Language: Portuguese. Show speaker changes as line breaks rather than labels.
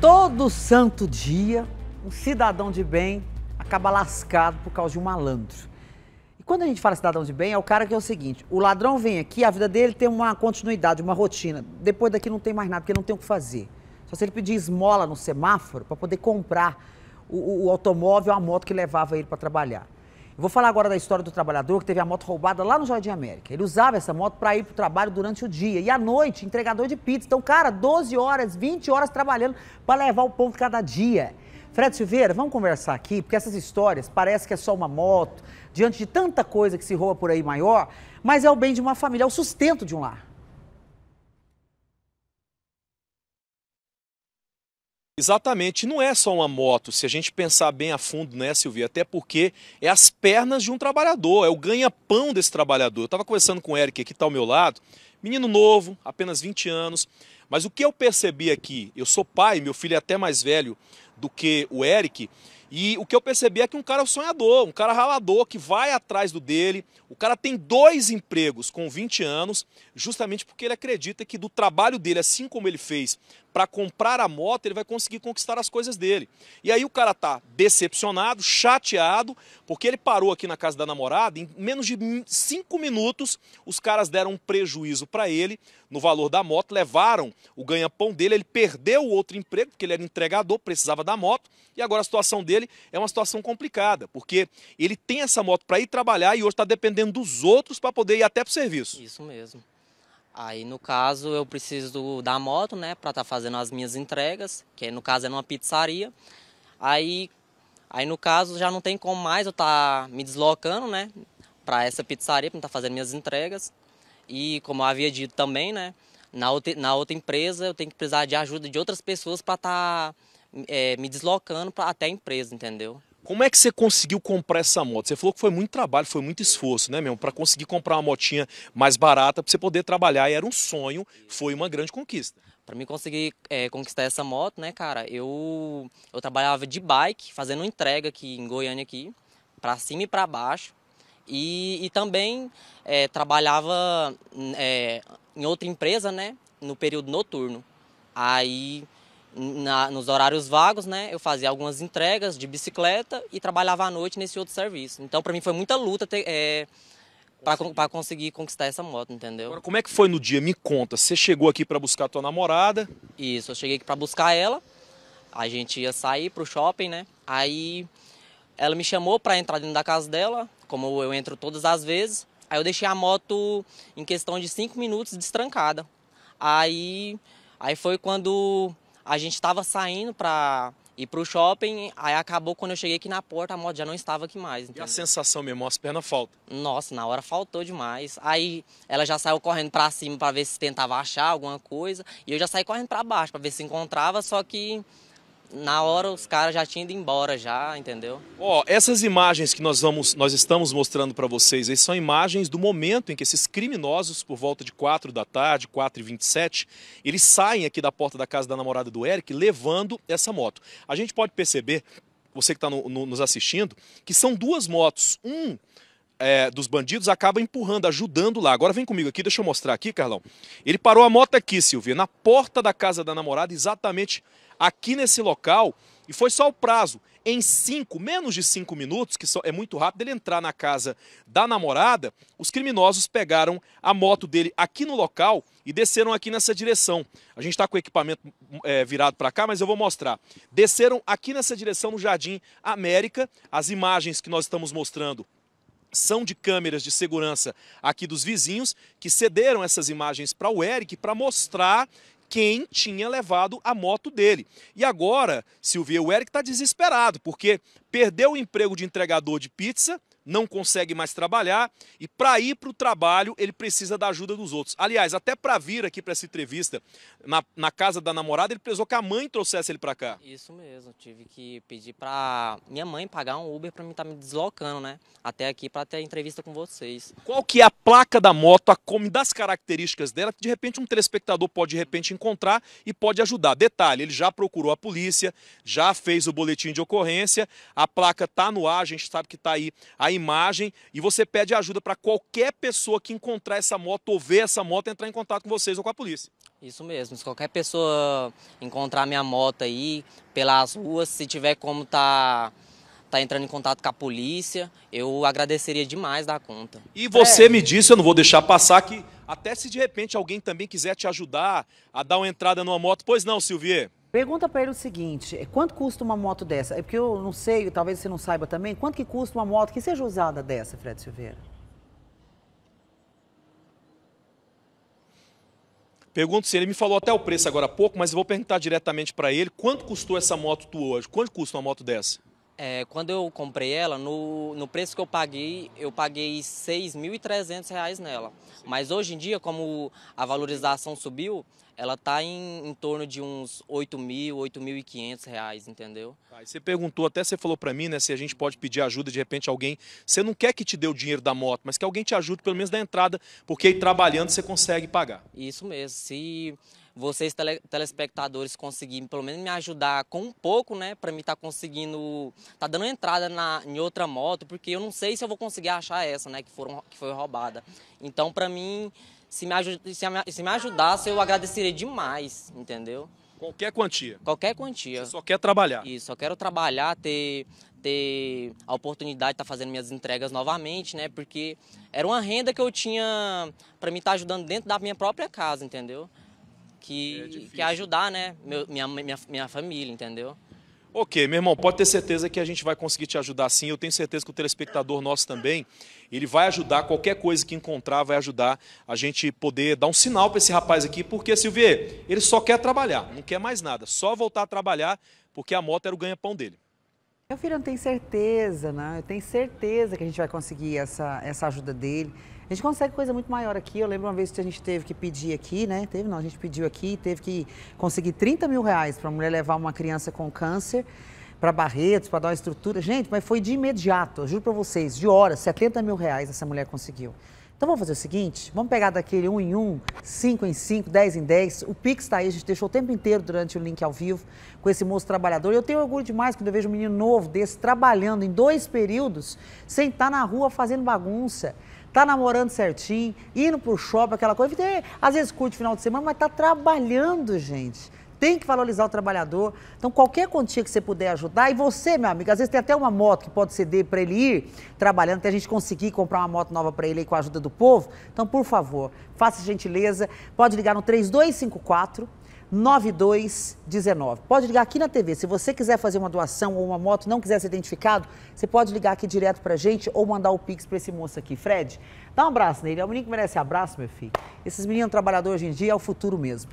Todo santo dia, um cidadão de bem acaba lascado por causa de um malandro. E quando a gente fala cidadão de bem, é o cara que é o seguinte: o ladrão vem aqui, a vida dele tem uma continuidade, uma rotina. Depois daqui não tem mais nada, porque não tem o que fazer. Só se ele pedir esmola no semáforo para poder comprar o, o, ou automóvel, a moto que levava ele para trabalhar. Vou falar agora da história do trabalhador que teve a moto roubada lá no Jardim América. Ele usava essa moto para ir para o trabalho durante o dia e à noite, entregador de pizza. Então, cara, 12 horas, 20 horas trabalhando para levar o pão cada dia. Fred Silveira, vamos conversar aqui, porque essas histórias parece que é só uma moto, diante de tanta coisa que se rouba por aí maior, mas é o bem de uma família, é o sustento de um lar.
Exatamente, não é só uma moto, se a gente pensar bem a fundo, né, Silvia? Até porque é as pernas de um trabalhador, é o ganha-pão desse trabalhador. Eu estava conversando com o Eric aqui, está ao meu lado, menino novo, apenas 20 anos, mas o que eu percebi aqui, eu sou pai, meu filho é até mais velho do que o Eric, e o que eu percebi é que um cara sonhador, um cara ralador que vai atrás do dele. O cara tem dois empregos com 20 anos, justamente porque ele acredita que do trabalho dele, assim como ele fez para comprar a moto, ele vai conseguir conquistar as coisas dele. E aí o cara tá decepcionado, chateado, porque ele parou aqui na casa da namorada, em menos de cinco minutos, os caras deram um prejuízo para ele no valor da moto, levaram o ganha-pão dele, ele perdeu o outro emprego, porque ele era entregador, precisava da moto, e agora a situação dele é uma situação complicada, porque ele tem essa moto para ir trabalhar e hoje está dependendo dos outros para poder ir até para o serviço. Isso mesmo.
Aí no caso eu preciso da moto, né, para estar tá fazendo as minhas entregas, que no caso é numa pizzaria. Aí aí no caso já não tem como mais eu estar tá me deslocando, né, para essa pizzaria para estar tá fazendo minhas entregas. E como eu havia dito também, né, na outra, na outra empresa eu tenho que precisar de ajuda de outras pessoas para tá, estar eh, é, me deslocando pra, até a empresa, entendeu?
Como é que você conseguiu comprar essa moto? Você falou que foi muito trabalho, foi muito esforço, né, mesmo, para conseguir comprar uma motinha mais barata para você poder trabalhar. E era um sonho, foi uma grande conquista. Para mim conseguir é, conquistar essa moto,
né, cara? Eu eu trabalhava de bike, fazendo entrega aqui em Goiânia aqui, para cima e para baixo. E, e também é, trabalhava é, em outra empresa, né? No período noturno. Aí na, nos horários vagos, né, eu fazia algumas entregas de bicicleta e trabalhava à noite nesse outro serviço. Então, para mim foi muita luta ter, é, para conseguir conquistar essa moto, entendeu?
Agora, como é que foi no dia? Me conta. Você chegou aqui para buscar a tua namorada?
Isso, eu cheguei aqui para buscar ela. A gente ia sair pro shopping, né? Aí ela me chamou para entrar dentro da casa dela, como eu entro todas as vezes. Aí eu deixei a moto em questão de cinco minutos destrancada. Aí, aí foi quando a gente estava saindo para ir para o shopping, aí acabou quando eu cheguei aqui na porta, a moto já não estava aqui mais. Entendeu? E a sensação mesmo, as pernas faltam? Nossa, na hora faltou demais. Aí ela já saiu correndo para cima para ver se tentava achar alguma coisa, e eu já saí correndo para baixo para ver se encontrava, só que na hora os caras já tinham ido embora já, entendeu?
Ó, oh, essas imagens que nós vamos nós estamos mostrando para vocês, aí são imagens do momento em que esses criminosos por volta de 4 da tarde, 4 e 27, eles saem aqui da porta da casa da namorada do Eric levando essa moto. A gente pode perceber, você que está no, no, nos assistindo, que são duas motos. Um é, dos bandidos acaba empurrando, ajudando lá. Agora vem comigo aqui, deixa eu mostrar aqui, Carlão. Ele parou a moto aqui, Silvia, na porta da casa da namorada, exatamente aqui nesse local, e foi só o prazo. Em cinco, menos de cinco minutos, que é muito rápido, ele entrar na casa da namorada, os criminosos pegaram a moto dele aqui no local e desceram aqui nessa direção. A gente está com o equipamento é, virado para cá, mas eu vou mostrar. Desceram aqui nessa direção no Jardim América. As imagens que nós estamos mostrando são de câmeras de segurança aqui dos vizinhos que cederam essas imagens para o Eric para mostrar quem tinha levado a moto dele. E agora, Silvia, o Eric está desesperado porque perdeu o emprego de entregador de pizza não consegue mais trabalhar e para ir para o trabalho ele precisa da ajuda dos outros. Aliás, até para vir aqui para essa entrevista na, na, casa da namorada, ele precisou que a mãe trouxesse ele para cá.
Isso mesmo, tive que pedir para minha mãe pagar um Uber para mim estar tá me deslocando, né? Até aqui para ter a entrevista com vocês.
Qual que é a placa da moto, a como das características dela, que de repente um telespectador pode de repente encontrar e pode ajudar. Detalhe, ele já procurou a polícia, já fez o boletim de ocorrência, a placa tá no ar, a gente sabe que tá aí a imagem e você pede ajuda para qualquer pessoa que encontrar essa moto ou ver essa moto entrar em contato com vocês ou com a polícia.
Isso mesmo, se qualquer pessoa encontrar minha moto aí pelas ruas, se tiver como tá tá entrando em contato com a polícia,
eu agradeceria demais da conta. E você é. me disse, eu não vou deixar passar que até se de repente alguém também quiser te ajudar a dar uma entrada numa moto, pois não, Silvier? Pergunta
para ele o seguinte, é, quanto custa uma moto dessa? É porque eu não sei, talvez você não saiba também, quanto que custa uma moto que seja usada dessa, Fred Silveira?
Pergunto se ele me falou até o preço agora há pouco, mas eu vou perguntar diretamente para ele quanto custou essa moto hoje? Quanto custa uma moto dessa? É, quando eu comprei ela, no,
no preço que eu paguei, eu paguei R$ 6.300 nela. Mas hoje em dia, como a valorização subiu, ela tá em, em torno de uns 8 mil,
8.500 reais, entendeu? Ah, você perguntou, até você falou para mim, né, se a gente pode pedir ajuda de repente alguém. Você não quer que te dê o dinheiro da moto, mas que alguém te ajude pelo menos da entrada, porque aí trabalhando você consegue pagar.
Isso mesmo. Se vocês tele, telespectadores conseguirem pelo menos me ajudar com um pouco, né, para mim tá conseguindo, tá dando entrada na em outra moto, porque eu não sei se eu vou conseguir achar essa, né, que foram que foi roubada. Então, para mim se me, se, me, se me ajudasse, eu agradeceria demais, entendeu? Qualquer quantia. Qualquer quantia. Você só quer trabalhar. Isso, só quero trabalhar, ter, ter a oportunidade de estar tá fazendo minhas entregas novamente, né? Porque era uma renda que eu tinha para me estar tá ajudando dentro da minha própria casa, entendeu? Que é, que ajudar, né? Meu, minha, minha, minha
família, entendeu? Ok, meu irmão, pode ter certeza que a gente vai conseguir te ajudar sim. Eu tenho certeza que o telespectador nosso também, ele vai ajudar, qualquer coisa que encontrar vai ajudar a gente poder dar um sinal para esse rapaz aqui, porque, Silvio, ele só quer trabalhar, não quer mais nada, só voltar a trabalhar, porque a moto era o ganha-pão dele.
Meu filho não tem certeza, né? Eu tenho certeza que a gente vai conseguir essa, essa ajuda dele. A gente consegue coisa muito maior aqui. Eu lembro uma vez que a gente teve que pedir aqui, né? Teve, não, a gente pediu aqui, teve que conseguir 30 mil reais para a mulher levar uma criança com câncer para Barretos, para dar uma estrutura. Gente, mas foi de imediato, eu juro para vocês, de horas, 70 mil reais essa mulher conseguiu. Então vamos fazer o seguinte, vamos pegar daquele um em um, cinco em cinco, dez em dez. O Pix está aí, a gente deixou o tempo inteiro durante o link ao vivo com esse moço trabalhador. Eu tenho orgulho demais quando eu vejo um menino novo desse trabalhando em dois períodos, sem estar tá na rua fazendo bagunça tá namorando certinho, indo pro shopping, aquela coisa. Às vezes curte final de semana, mas tá trabalhando, gente. Tem que valorizar o trabalhador. Então, qualquer quantia que você puder ajudar, e você, meu amigo, às vezes tem até uma moto que pode ceder para ele ir trabalhando, até a gente conseguir comprar uma moto nova para ele aí com a ajuda do povo. Então, por favor, faça gentileza. Pode ligar no 3254 9219. Pode ligar aqui na TV. Se você quiser fazer uma doação ou uma moto, não quiser ser identificado, você pode ligar aqui direto pra gente ou mandar o Pix pra esse moço aqui. Fred, dá um abraço nele. É um menino que merece abraço, meu filho. Esses meninos trabalhadores hoje em dia é o futuro mesmo.